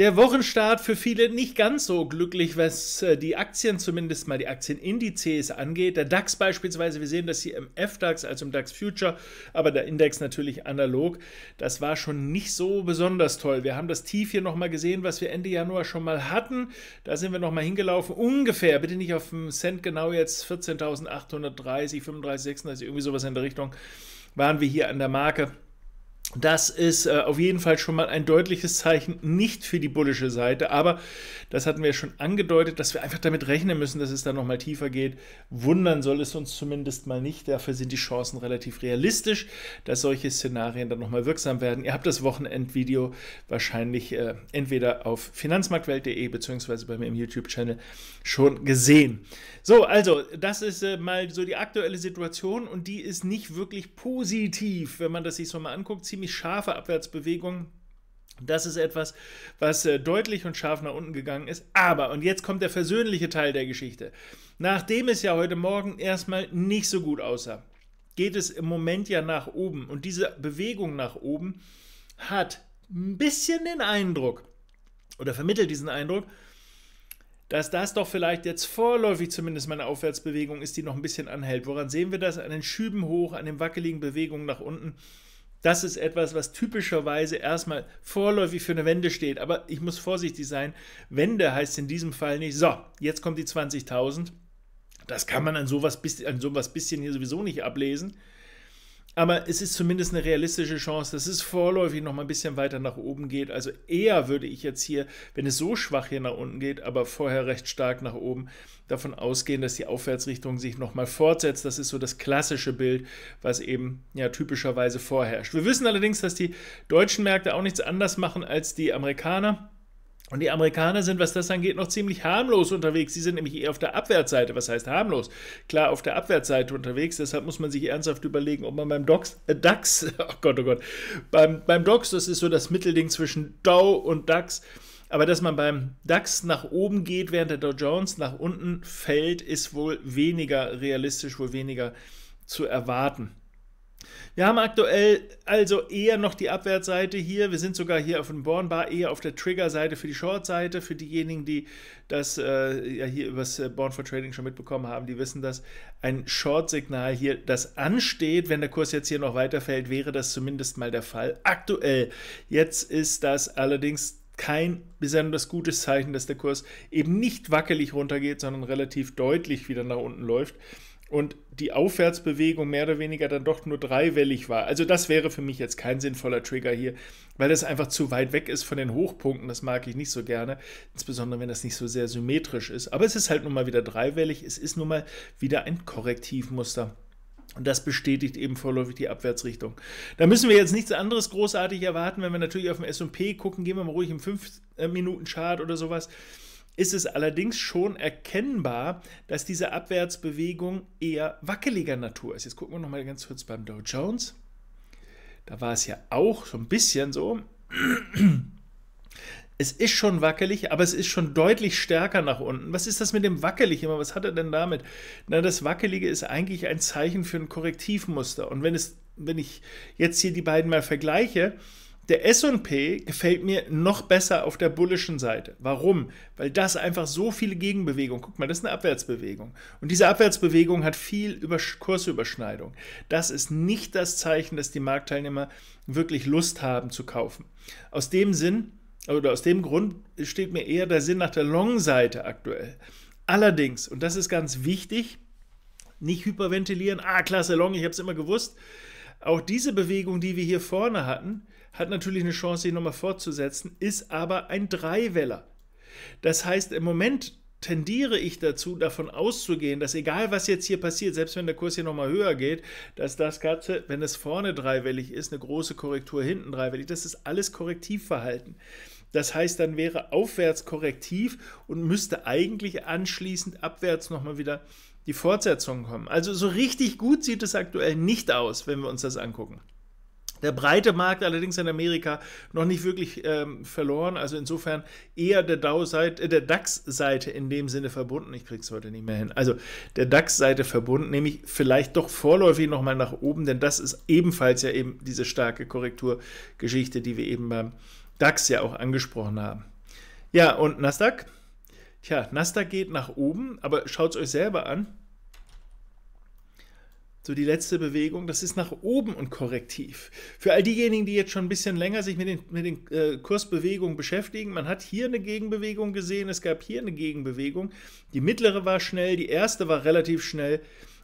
Der Wochenstart für viele nicht ganz so glücklich, was äh, die Aktien, zumindest mal die Aktienindizes angeht. Der DAX beispielsweise, wir sehen das hier im FDAX, also im DAX Future, aber der Index natürlich analog. Das war schon nicht so besonders toll. Wir haben das Tief hier nochmal gesehen, was wir Ende Januar schon mal hatten. Da sind wir nochmal hingelaufen. Ungefähr, bitte nicht auf den Cent genau jetzt, 14.830, 35, 36, irgendwie sowas in der Richtung, waren wir hier an der Marke. Das ist äh, auf jeden Fall schon mal ein deutliches Zeichen, nicht für die bullische Seite, aber das hatten wir schon angedeutet, dass wir einfach damit rechnen müssen, dass es dann nochmal tiefer geht. Wundern soll es uns zumindest mal nicht, dafür sind die Chancen relativ realistisch, dass solche Szenarien dann nochmal wirksam werden. Ihr habt das Wochenendvideo wahrscheinlich äh, entweder auf finanzmarktwelt.de beziehungsweise bei mir im YouTube-Channel schon gesehen. So, also das ist äh, mal so die aktuelle Situation und die ist nicht wirklich positiv, wenn man das sich so mal anguckt. Ziemlich ziemlich scharfe Abwärtsbewegung. Das ist etwas, was äh, deutlich und scharf nach unten gegangen ist. Aber, und jetzt kommt der versöhnliche Teil der Geschichte. Nachdem es ja heute Morgen erstmal nicht so gut aussah, geht es im Moment ja nach oben. Und diese Bewegung nach oben hat ein bisschen den Eindruck oder vermittelt diesen Eindruck, dass das doch vielleicht jetzt vorläufig zumindest meine Aufwärtsbewegung ist, die noch ein bisschen anhält. Woran sehen wir das? An den Schüben hoch, an den wackeligen Bewegungen nach unten. Das ist etwas, was typischerweise erstmal vorläufig für eine Wende steht. Aber ich muss vorsichtig sein. Wende heißt in diesem Fall nicht, so, jetzt kommt die 20.000. Das kann man an sowas, an sowas bisschen hier sowieso nicht ablesen aber es ist zumindest eine realistische Chance, dass es vorläufig noch mal ein bisschen weiter nach oben geht. Also eher würde ich jetzt hier, wenn es so schwach hier nach unten geht, aber vorher recht stark nach oben, davon ausgehen, dass die Aufwärtsrichtung sich noch mal fortsetzt. Das ist so das klassische Bild, was eben ja typischerweise vorherrscht. Wir wissen allerdings, dass die deutschen Märkte auch nichts anders machen als die Amerikaner. Und die Amerikaner sind, was das angeht, noch ziemlich harmlos unterwegs. Sie sind nämlich eher auf der Abwärtsseite. Was heißt harmlos? Klar, auf der Abwärtsseite unterwegs. Deshalb muss man sich ernsthaft überlegen, ob man beim Dox, äh, DAX, oh Gott, oh Gott, beim, beim DOX, das ist so das Mittelding zwischen Dow und DAX, aber dass man beim DAX nach oben geht, während der Dow Jones nach unten fällt, ist wohl weniger realistisch, wohl weniger zu erwarten. Wir haben aktuell also eher noch die Abwärtsseite hier. Wir sind sogar hier auf dem Bornbar eher auf der Trigger-Seite für die Short-Seite. Für diejenigen, die das äh, ja hier übers äh, Born for Trading schon mitbekommen haben, die wissen, dass ein Short-Signal hier, das ansteht. Wenn der Kurs jetzt hier noch weiterfällt, wäre das zumindest mal der Fall. Aktuell, jetzt ist das allerdings kein besonders gutes Zeichen, dass der Kurs eben nicht wackelig runtergeht, sondern relativ deutlich wieder nach unten läuft und die Aufwärtsbewegung mehr oder weniger dann doch nur dreiwellig war. Also das wäre für mich jetzt kein sinnvoller Trigger hier, weil das einfach zu weit weg ist von den Hochpunkten. Das mag ich nicht so gerne, insbesondere wenn das nicht so sehr symmetrisch ist. Aber es ist halt nun mal wieder dreiwellig. Es ist nun mal wieder ein Korrektivmuster. Und das bestätigt eben vorläufig die Abwärtsrichtung. Da müssen wir jetzt nichts anderes großartig erwarten. Wenn wir natürlich auf dem SP gucken, gehen wir mal ruhig im 5-Minuten-Chart äh, oder sowas ist es allerdings schon erkennbar, dass diese Abwärtsbewegung eher wackeliger Natur ist. Jetzt gucken wir nochmal ganz kurz beim Dow Jones. Da war es ja auch so ein bisschen so. Es ist schon wackelig, aber es ist schon deutlich stärker nach unten. Was ist das mit dem wackelig immer? Was hat er denn damit? Na, das Wackelige ist eigentlich ein Zeichen für ein Korrektivmuster. Und wenn es, wenn ich jetzt hier die beiden mal vergleiche, der SP gefällt mir noch besser auf der bullischen Seite. Warum? Weil das einfach so viele Gegenbewegungen. Guck mal, das ist eine Abwärtsbewegung. Und diese Abwärtsbewegung hat viel über Kursüberschneidung. Das ist nicht das Zeichen, dass die Marktteilnehmer wirklich Lust haben zu kaufen. Aus dem Sinn oder aus dem Grund steht mir eher der Sinn nach der Long-Seite aktuell. Allerdings, und das ist ganz wichtig, nicht hyperventilieren. Ah, klasse Long, ich habe es immer gewusst. Auch diese Bewegung, die wir hier vorne hatten, hat natürlich eine Chance, sich nochmal fortzusetzen, ist aber ein Dreiweller. Das heißt, im Moment tendiere ich dazu, davon auszugehen, dass egal was jetzt hier passiert, selbst wenn der Kurs hier nochmal höher geht, dass das Ganze, wenn es vorne dreiwellig ist, eine große Korrektur hinten dreiwellig, das ist alles Korrektivverhalten. Das heißt, dann wäre aufwärts korrektiv und müsste eigentlich anschließend abwärts nochmal wieder die Fortsetzung kommen. Also so richtig gut sieht es aktuell nicht aus, wenn wir uns das angucken. Der breite Markt allerdings in Amerika noch nicht wirklich ähm, verloren. Also insofern eher der, äh, der DAX-Seite in dem Sinne verbunden. Ich kriege es heute nicht mehr hin. Also der DAX-Seite verbunden, nämlich vielleicht doch vorläufig nochmal nach oben, denn das ist ebenfalls ja eben diese starke Korrekturgeschichte, die wir eben beim DAX ja auch angesprochen haben. Ja, und Nasdaq? Tja, Nasdaq geht nach oben, aber schaut es euch selber an so die letzte Bewegung, das ist nach oben und korrektiv. Für all diejenigen, die jetzt schon ein bisschen länger sich mit den, mit den äh, Kursbewegungen beschäftigen, man hat hier eine Gegenbewegung gesehen, es gab hier eine Gegenbewegung. Die mittlere war schnell, die erste war relativ schnell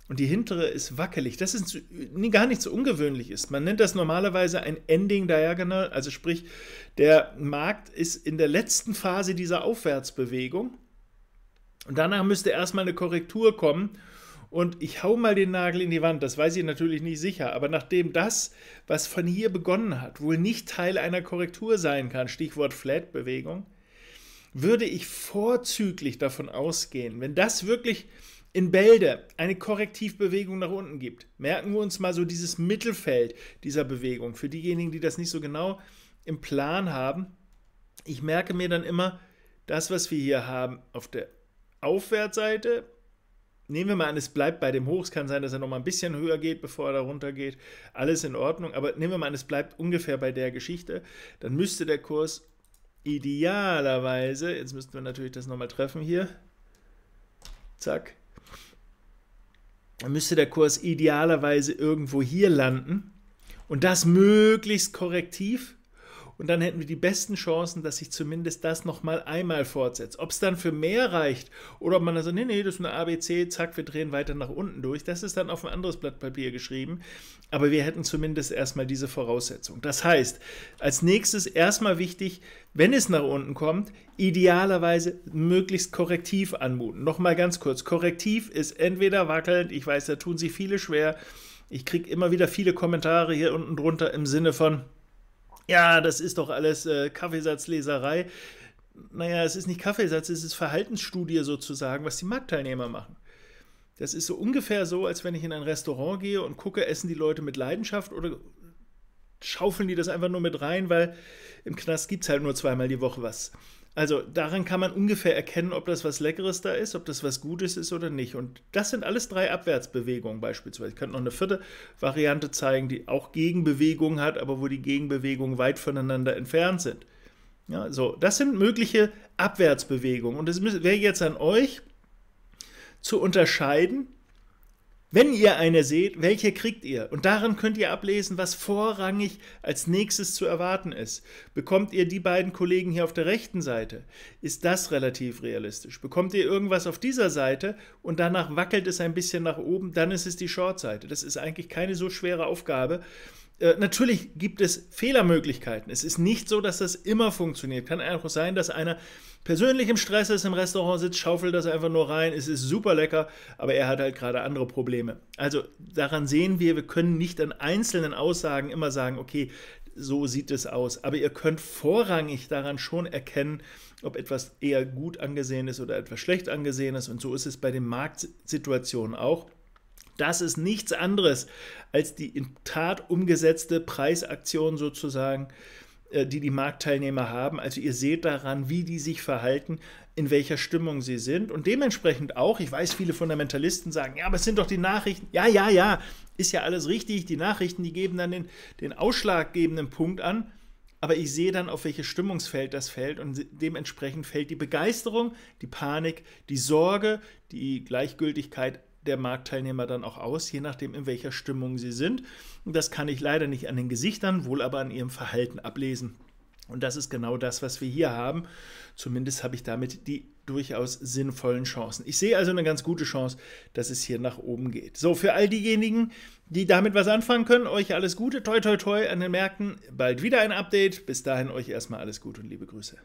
und die hintere ist wackelig. Das ist gar nichts Ungewöhnliches. Man nennt das normalerweise ein Ending Diagonal, also sprich, der Markt ist in der letzten Phase dieser Aufwärtsbewegung und danach müsste erstmal eine Korrektur kommen und ich hau mal den Nagel in die Wand, das weiß ich natürlich nicht sicher, aber nachdem das, was von hier begonnen hat, wohl nicht Teil einer Korrektur sein kann, Stichwort Flat-Bewegung, würde ich vorzüglich davon ausgehen, wenn das wirklich in Bälde eine Korrektivbewegung nach unten gibt. Merken wir uns mal so dieses Mittelfeld dieser Bewegung. Für diejenigen, die das nicht so genau im Plan haben, ich merke mir dann immer, das, was wir hier haben auf der Aufwärtsseite nehmen wir mal an, es bleibt bei dem hoch. Es kann sein, dass er nochmal ein bisschen höher geht, bevor er da runter geht. Alles in Ordnung. Aber nehmen wir mal an, es bleibt ungefähr bei der Geschichte. Dann müsste der Kurs idealerweise, jetzt müssten wir natürlich das nochmal treffen hier. Zack. Dann müsste der Kurs idealerweise irgendwo hier landen. Und das möglichst korrektiv. Und dann hätten wir die besten Chancen, dass sich zumindest das nochmal einmal fortsetzt. Ob es dann für mehr reicht oder ob man dann sagt, nee, nee, das ist eine ABC, zack, wir drehen weiter nach unten durch, das ist dann auf ein anderes Blatt Papier geschrieben. Aber wir hätten zumindest erstmal diese Voraussetzung. Das heißt, als nächstes erstmal wichtig, wenn es nach unten kommt, idealerweise möglichst korrektiv anmuten. Nochmal ganz kurz, korrektiv ist entweder wackelnd, ich weiß, da tun sich viele schwer. Ich kriege immer wieder viele Kommentare hier unten drunter im Sinne von, ja, das ist doch alles äh, Kaffeesatzleserei. Naja, es ist nicht Kaffeesatz, es ist Verhaltensstudie sozusagen, was die Marktteilnehmer machen. Das ist so ungefähr so, als wenn ich in ein Restaurant gehe und gucke, essen die Leute mit Leidenschaft oder schaufeln die das einfach nur mit rein, weil im Knast gibt es halt nur zweimal die Woche was. Also daran kann man ungefähr erkennen, ob das was Leckeres da ist, ob das was Gutes ist oder nicht. Und das sind alles drei Abwärtsbewegungen beispielsweise. Ich könnte noch eine vierte Variante zeigen, die auch Gegenbewegung hat, aber wo die Gegenbewegungen weit voneinander entfernt sind. Ja, so, das sind mögliche Abwärtsbewegungen. Und es wäre jetzt an euch zu unterscheiden, wenn ihr eine seht, welche kriegt ihr? Und daran könnt ihr ablesen, was vorrangig als nächstes zu erwarten ist. Bekommt ihr die beiden Kollegen hier auf der rechten Seite? Ist das relativ realistisch? Bekommt ihr irgendwas auf dieser Seite und danach wackelt es ein bisschen nach oben, dann ist es die Short-Seite. Das ist eigentlich keine so schwere Aufgabe. Äh, natürlich gibt es Fehlermöglichkeiten. Es ist nicht so, dass das immer funktioniert. Kann einfach sein, dass einer persönlich im Stress ist, im Restaurant sitzt, schaufelt das einfach nur rein. Es ist super lecker, aber er hat halt gerade andere Probleme. Also daran sehen wir, wir können nicht an einzelnen Aussagen immer sagen, okay, so sieht es aus. Aber ihr könnt vorrangig daran schon erkennen, ob etwas eher gut angesehen ist oder etwas schlecht angesehen ist. Und so ist es bei den Marktsituationen auch das ist nichts anderes als die in Tat umgesetzte Preisaktion sozusagen, äh, die die Marktteilnehmer haben. Also ihr seht daran, wie die sich verhalten, in welcher Stimmung sie sind und dementsprechend auch, ich weiß, viele Fundamentalisten sagen, ja, aber es sind doch die Nachrichten. Ja, ja, ja, ist ja alles richtig. Die Nachrichten, die geben dann den, den ausschlaggebenden Punkt an. Aber ich sehe dann, auf welches Stimmungsfeld das fällt und dementsprechend fällt die Begeisterung, die Panik, die Sorge, die Gleichgültigkeit der Marktteilnehmer dann auch aus, je nachdem, in welcher Stimmung sie sind. Das kann ich leider nicht an den Gesichtern, wohl aber an ihrem Verhalten ablesen. Und das ist genau das, was wir hier haben. Zumindest habe ich damit die durchaus sinnvollen Chancen. Ich sehe also eine ganz gute Chance, dass es hier nach oben geht. So, für all diejenigen, die damit was anfangen können, euch alles Gute, toi toi toi an den Märkten. Bald wieder ein Update. Bis dahin euch erstmal alles Gute und liebe Grüße.